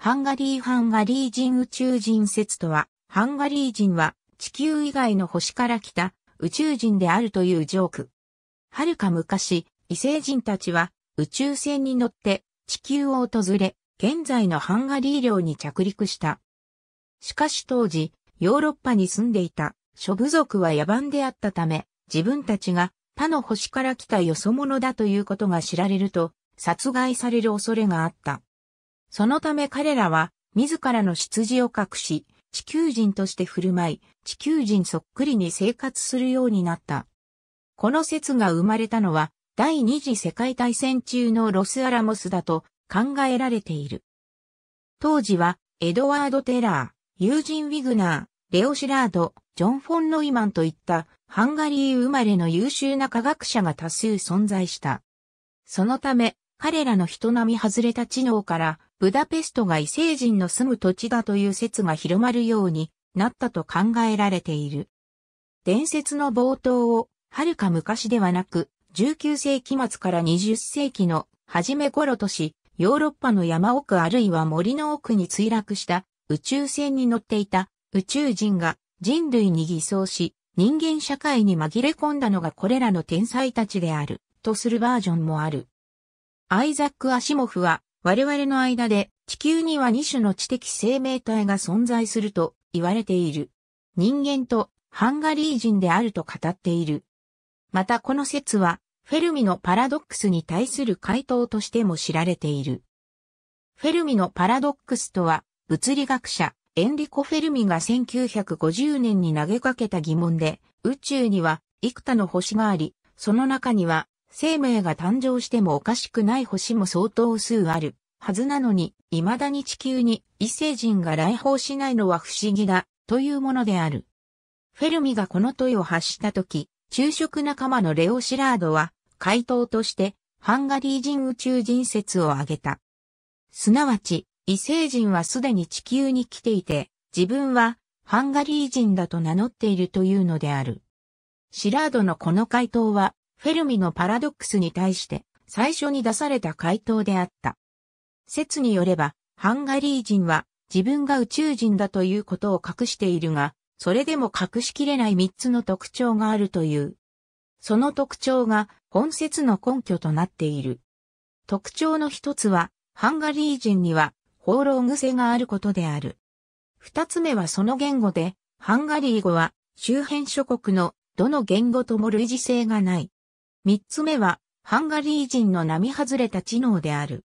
ハンガリー・ハンガリー人宇宙人説とは、ハンガリー人は地球以外の星から来た宇宙人であるというジョーク。はるか昔、異星人たちは宇宙船に乗って地球を訪れ、現在のハンガリー領に着陸した。しかし当時、ヨーロッパに住んでいた諸部族は野蛮であったため、自分たちが他の星から来たよそ者だということが知られると、殺害される恐れがあった。そのため彼らは自らの出自を隠し、地球人として振る舞い、地球人そっくりに生活するようになった。この説が生まれたのは、第二次世界大戦中のロスアラモスだと考えられている。当時は、エドワード・テラー、ユージン・ウィグナー、レオ・シラード、ジョン・フォン・ノイマンといったハンガリー生まれの優秀な科学者が多数存在した。そのため、彼らの人並み外れた知能からブダペストが異星人の住む土地だという説が広まるようになったと考えられている。伝説の冒頭を、遥か昔ではなく、19世紀末から20世紀の初め頃とし、ヨーロッパの山奥あるいは森の奥に墜落した宇宙船に乗っていた宇宙人が人類に偽装し人間社会に紛れ込んだのがこれらの天才たちであるとするバージョンもある。アイザック・アシモフは我々の間で地球には2種の知的生命体が存在すると言われている。人間とハンガリー人であると語っている。またこの説はフェルミのパラドックスに対する回答としても知られている。フェルミのパラドックスとは物理学者エンリコ・フェルミが1950年に投げかけた疑問で宇宙には幾多の星があり、その中には生命が誕生してもおかしくない星も相当数あるはずなのに、未だに地球に異星人が来訪しないのは不思議だというものである。フェルミがこの問いを発したとき、昼食仲間のレオ・シラードは回答としてハンガリー人宇宙人説を挙げた。すなわち、異星人はすでに地球に来ていて、自分はハンガリー人だと名乗っているというのである。シラードのこの回答はフェルミのパラドックスに対して最初に出された回答であった。説によれば、ハンガリー人は自分が宇宙人だということを隠しているが、それでも隠しきれない三つの特徴があるという。その特徴が本説の根拠となっている。特徴の一つは、ハンガリー人には放浪癖があることである。二つ目はその言語で、ハンガリー語は周辺諸国のどの言語とも類似性がない。三つ目は、ハンガリー人の並外れた知能である。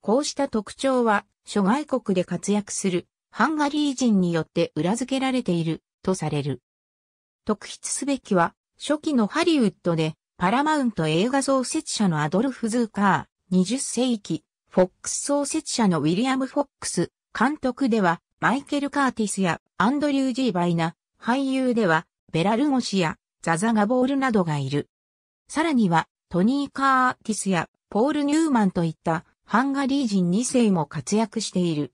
こうした特徴は、諸外国で活躍するハンガリー人によって裏付けられているとされる。特筆すべきは、初期のハリウッドでパラマウント映画創設者のアドルフ・ズーカー、20世紀、フォックス創設者のウィリアム・フォックス、監督では、マイケル・カーティスやアンドリュー・ジー・バイナ、俳優では、ベラルゴシやザザ・ガボールなどがいる。さらには、トニー・カーティスやポール・ニューマンといったハンガリー人2世も活躍している。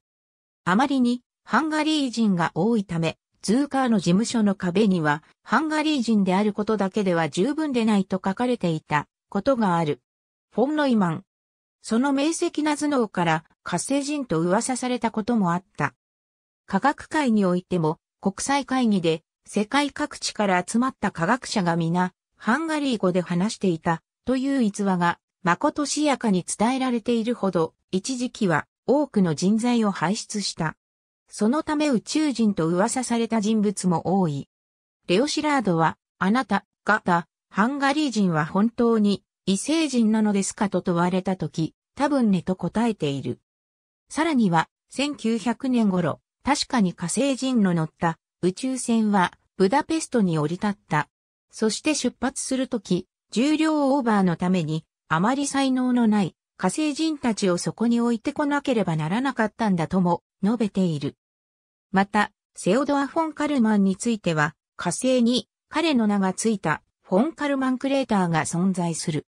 あまりにハンガリー人が多いため、ズーカーの事務所の壁には、ハンガリー人であることだけでは十分でないと書かれていたことがある。フォン・ノイマン。その明晰な頭脳から火星人と噂されたこともあった。科学界においても国際会議で世界各地から集まった科学者が皆ハンガリー語で話していたという逸話が、まことしやかに伝えられているほど、一時期は多くの人材を輩出した。そのため宇宙人と噂された人物も多い。レオシラードは、あなた、た、ハンガリー人は本当に異星人なのですかと問われたとき、多分ねと答えている。さらには、1900年頃、確かに火星人の乗った宇宙船はブダペストに降り立ったそして出発するとき、重量オーバーのために、あまり才能のない火星人たちをそこに置いてこなければならなかったんだとも述べている。また、セオドア・フォン・カルマンについては、火星に彼の名がついたフォン・カルマンクレーターが存在する。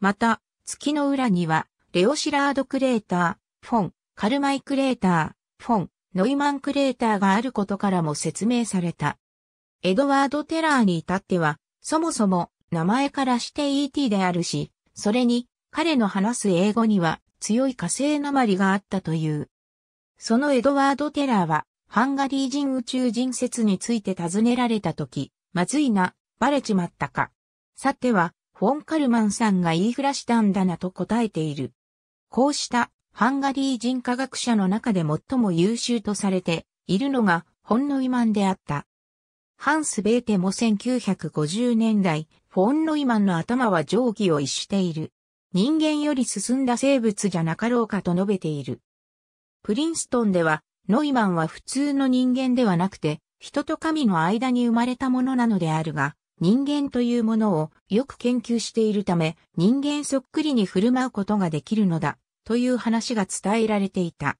また、月の裏には、レオシラードクレーター、フォン、カルマイクレーター、フォン、ノイマンクレーターがあることからも説明された。エドワード・テラーに至っては、そもそも名前からして E.T. であるし、それに彼の話す英語には強い火星なまりがあったという。そのエドワード・テラーは、ハンガリー人宇宙人説について尋ねられたとき、まずいな、バレちまったか。さては、フォン・カルマンさんが言いふらしたんだなと答えている。こうしたハンガリー人科学者の中で最も優秀とされているのがほんのいまんであった。ハンス・ベーテも1950年代、フォン・ロイマンの頭は定規を逸している。人間より進んだ生物じゃなかろうかと述べている。プリンストンでは、ノイマンは普通の人間ではなくて、人と神の間に生まれたものなのであるが、人間というものをよく研究しているため、人間そっくりに振る舞うことができるのだ、という話が伝えられていた。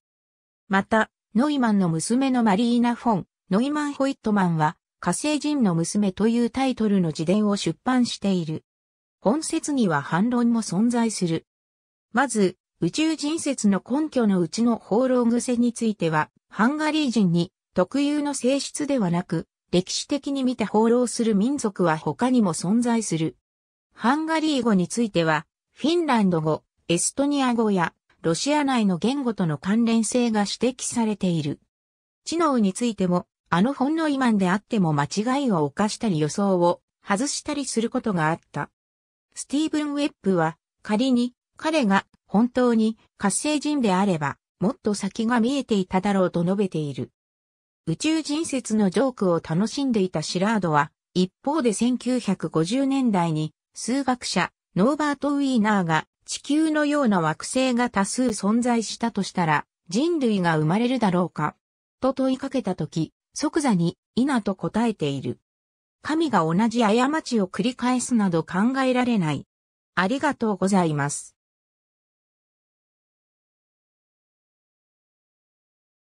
また、ノイマンの娘のマリーナ・フォン、ノイマン・ホイットマンは、火星人の娘というタイトルの自伝を出版している。本説には反論も存在する。まず、宇宙人説の根拠のうちの放浪癖については、ハンガリー人に特有の性質ではなく、歴史的に見て放浪する民族は他にも存在する。ハンガリー語については、フィンランド語、エストニア語やロシア内の言語との関連性が指摘されている。知能についてもあのほんの今であっても間違いを犯したり予想を外したりすることがあった。スティーブン・ウェップは仮に彼が本当に活性人であればもっと先が見えていただろうと述べている。宇宙人説のジョークを楽しんでいたシラードは一方で1950年代に数学者ノーバート・ウィーナーが地球のような惑星が多数存在したとしたら人類が生まれるだろうかと問いかけたとき、即座に、なと答えている。神が同じ過ちを繰り返すなど考えられない。ありがとうございます。